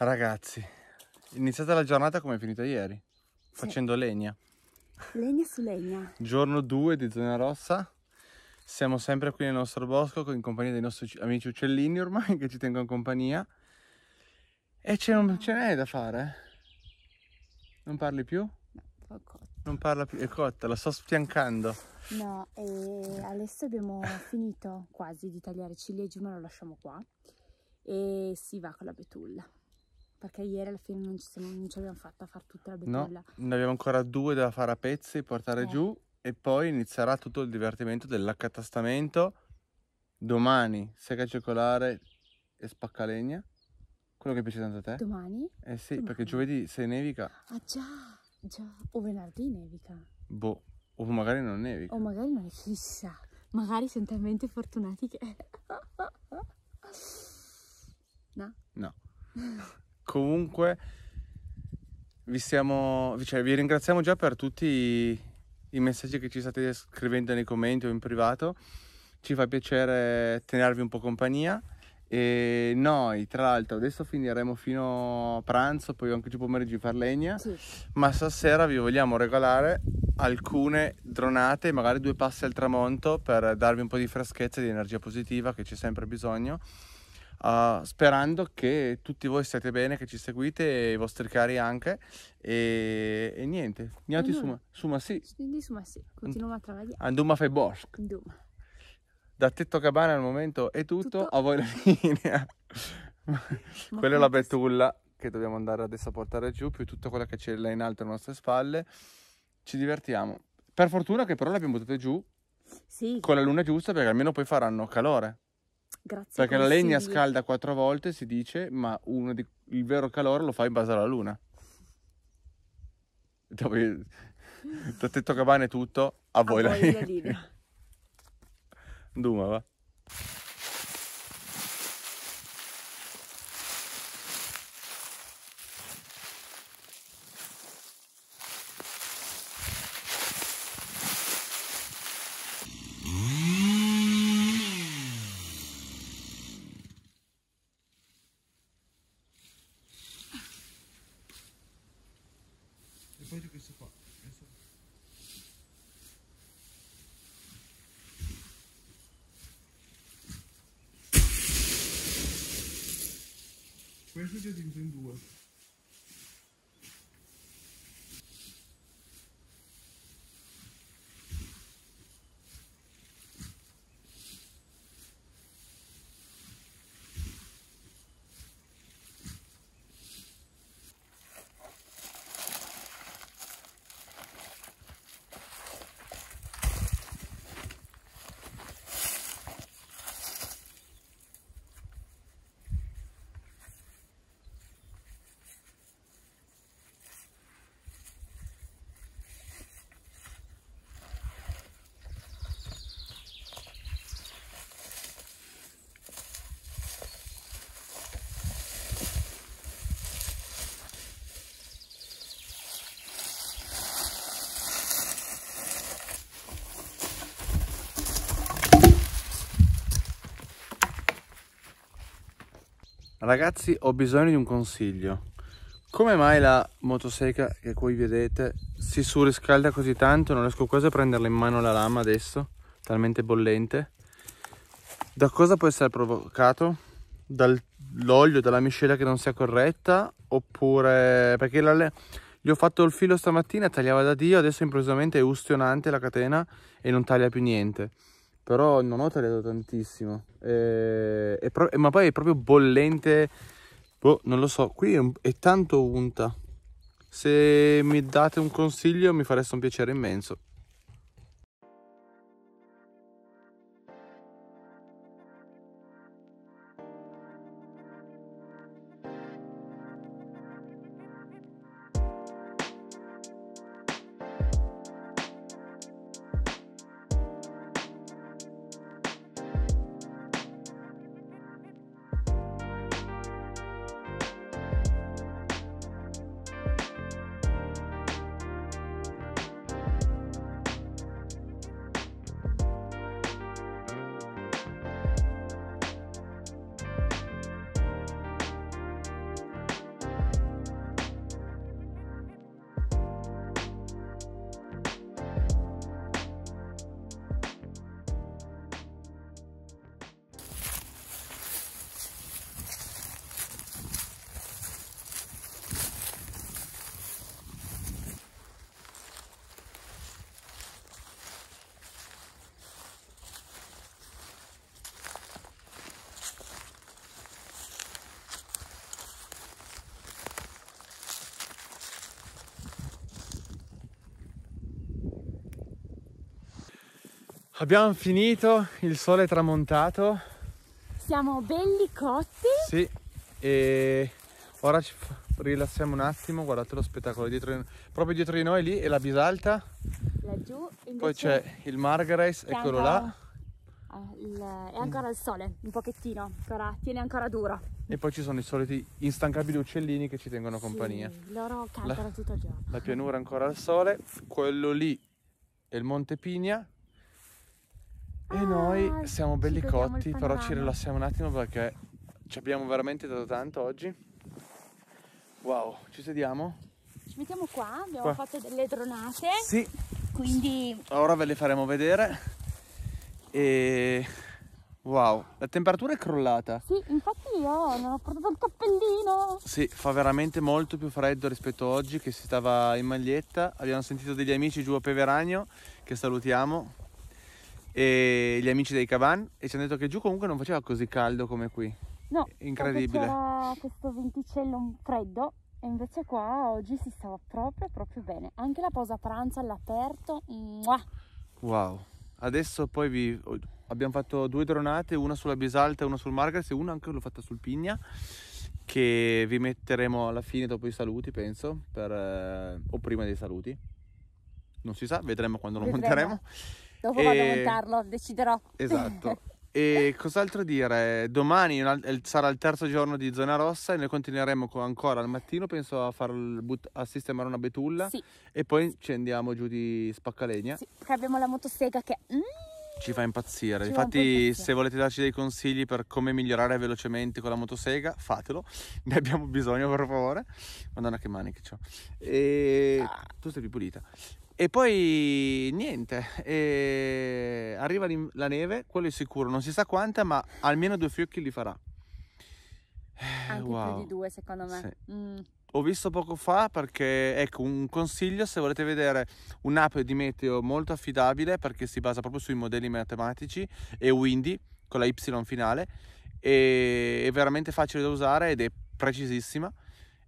Ragazzi, iniziata la giornata come è finita ieri, sì. facendo legna. Legna su legna. Giorno 2 di zona rossa. Siamo sempre qui nel nostro bosco in compagnia dei nostri amici uccellini ormai che ci tengono compagnia. E ce, n'è da fare? Eh? Non parli più? No, non parla più, è cotta, la sto sfiancando. No, e adesso abbiamo finito quasi di tagliare i ciliegi, ma lo lasciamo qua. E si va con la betulla perché ieri alla fine non ci, siamo, non ci abbiamo fatta a fare tutta la betulla. No, ne abbiamo ancora due da fare a pezzi, portare eh. giù e poi inizierà tutto il divertimento dell'accatastamento. Domani secca circolare e spaccalegna. Quello che piace tanto a te. Domani? Eh sì, Domani. perché giovedì se nevica. Ah già, già. O venerdì nevica. Boh, o magari non nevica. O magari non è chissà. Magari siamo talmente fortunati che... no? No. comunque vi, siamo, cioè, vi ringraziamo già per tutti i, i messaggi che ci state scrivendo nei commenti o in privato. Ci fa piacere tenervi un po' compagnia. E noi, tra l'altro, adesso finiremo fino a pranzo, poi anche oggi pomeriggio di far legna. Sì. Ma stasera vi vogliamo regalare alcune dronate, magari due passi al tramonto, per darvi un po' di freschezza e di energia positiva che c'è sempre bisogno uh, sperando che tutti voi siate bene, che ci seguite, e i vostri cari anche. E, e niente, su, mm-hmm. suma, suma sì. Quindi suma sì, continuiamo a lavorare. Anduma fai bosch. Anduma. Da Tetto Cabana al momento è tutto, tutto. a voi la linea. Quella è la betulla che dobbiamo andare adesso a portare giù, più tutta quella che c'è là in alto alle nostre spalle. Ci divertiamo. Per fortuna che però le abbiamo buttate giù sì. con la luna giusta perché almeno poi faranno calore. Grazie. Perché consigli. la legna scalda quattro volte, si dice, ma di... il vero calore lo fa in base alla luna. Dove... da tetto cabane tutto, a, a voi, voi la linea. Duma, va. 回去就给你整不完。Ragazzi ho bisogno di un consiglio. Come mai la motoseca che qui vedete si surriscalda così tanto? Non riesco quasi a prenderla in mano la lama adesso, talmente bollente. Da cosa può essere provocato? Dall'olio, dalla miscela che non sia corretta? Oppure perché la, gli ho fatto il filo stamattina, tagliava da Dio, adesso improvvisamente è ustionante la catena e non taglia più niente però non ho tagliato tantissimo. Eh, è pro- ma poi è proprio bollente, boh, non lo so, qui è, un- è tanto unta. Se mi date un consiglio mi fareste un piacere immenso. Abbiamo finito, il sole è tramontato. Siamo belli cotti. Sì, e ora ci rilassiamo un attimo, guardate lo spettacolo dietro, proprio dietro di noi lì è la bisalta. Laggiù. Poi c'è il Margaret, eccolo là. Eh, è ancora il sole, un pochettino, ancora, tiene ancora duro. E poi ci sono i soliti instancabili uccellini che ci tengono compagnia. Sì, loro cantano la, tutto il giorno. La pianura ancora al sole, quello lì è il Monte Pigna, e noi ah, siamo belli cotti, però ci rilassiamo un attimo perché ci abbiamo veramente dato tanto oggi. Wow, ci sediamo? Ci mettiamo qua, abbiamo qua. fatto delle dronate. Sì. Quindi... Ora ve le faremo vedere. E... Wow, la temperatura è crollata. Sì, infatti io non ho portato il cappellino. Sì, fa veramente molto più freddo rispetto a oggi che si stava in maglietta. Abbiamo sentito degli amici giù a Peveragno che salutiamo e gli amici dei Cavan e ci hanno detto che giù comunque non faceva così caldo come qui. No, incredibile. C'era questo venticello freddo e invece qua oggi si stava proprio proprio bene. Anche la posa pranzo all'aperto. Wow. Adesso poi vi abbiamo fatto due dronate, una sulla Bisalta e una sul Margaret e una anche l'ho fatta sul Pigna che vi metteremo alla fine dopo i saluti, penso, per, eh, o prima dei saluti. Non si sa, vedremo quando lo vedremo. monteremo. Dopo e... vado a montarlo, deciderò. Esatto. E cos'altro dire? Domani sarà il terzo giorno di zona rossa e noi continueremo ancora al mattino, penso a, but- a sistemare una betulla sì. e poi ci andiamo giù di spaccalegna. Sì, perché abbiamo la motosega che... Mm, ci fa impazzire, ci infatti impazzire. se volete darci dei consigli per come migliorare velocemente con la motosega, fatelo, ne abbiamo bisogno per favore. Madonna che maniche c'ho. E ah. tu sei più pulita. E poi niente, e ehm, arriva la neve, quello è sicuro, non si sa quanta, ma almeno due fiocchi li farà. Eh, Anche wow. più di due secondo me. Sì. Mm. Ho visto poco fa perché, ecco, un consiglio se volete vedere un'app di meteo molto affidabile perché si basa proprio sui modelli matematici e windy con la Y finale, è veramente facile da usare ed è precisissima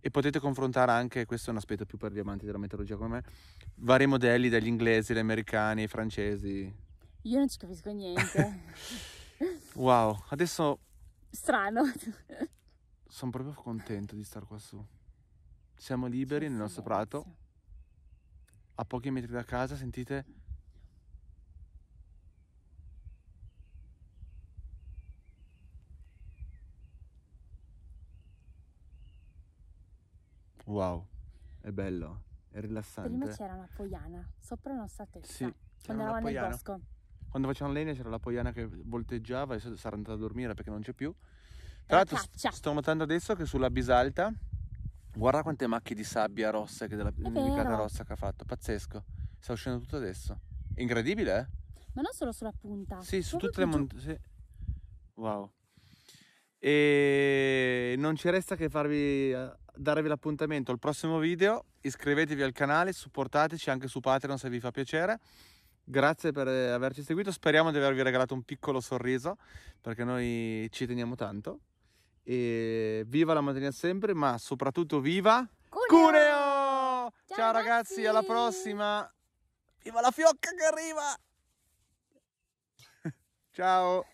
e potete confrontare anche, questo è un aspetto più per gli amanti della meteorologia come me, vari modelli dagli inglesi, gli americani, i francesi. Io non ci capisco niente. wow, adesso... Strano. Sono proprio contento di star qua su. Siamo liberi nel nostro prato, a pochi metri da casa, sentite Wow, è bello, è rilassante. Prima c'era una poiana sopra la nostra testa, sì, quando eravamo nel bosco. Quando facevamo legna c'era la poiana che volteggiava e sarà andata a dormire perché non c'è più. Eh, Tra l'altro sto notando adesso che sulla bisalta, guarda quante macchie di sabbia rossa, che della nevicata rossa che ha fatto, pazzesco. Sta uscendo tutto adesso. incredibile, eh? Ma non solo sulla punta. Sì, su tutte le montagne. Sì. Wow. E non ci resta che farvi eh, darvi l'appuntamento al prossimo video, iscrivetevi al canale, supportateci anche su Patreon se vi fa piacere. Grazie per eh, averci seguito, speriamo di avervi regalato un piccolo sorriso perché noi ci teniamo tanto. E viva la mattina sempre, ma soprattutto viva Cuneo! Cuneo! Ciao, Ciao ragazzi. ragazzi, alla prossima! Viva la fiocca che arriva! Ciao!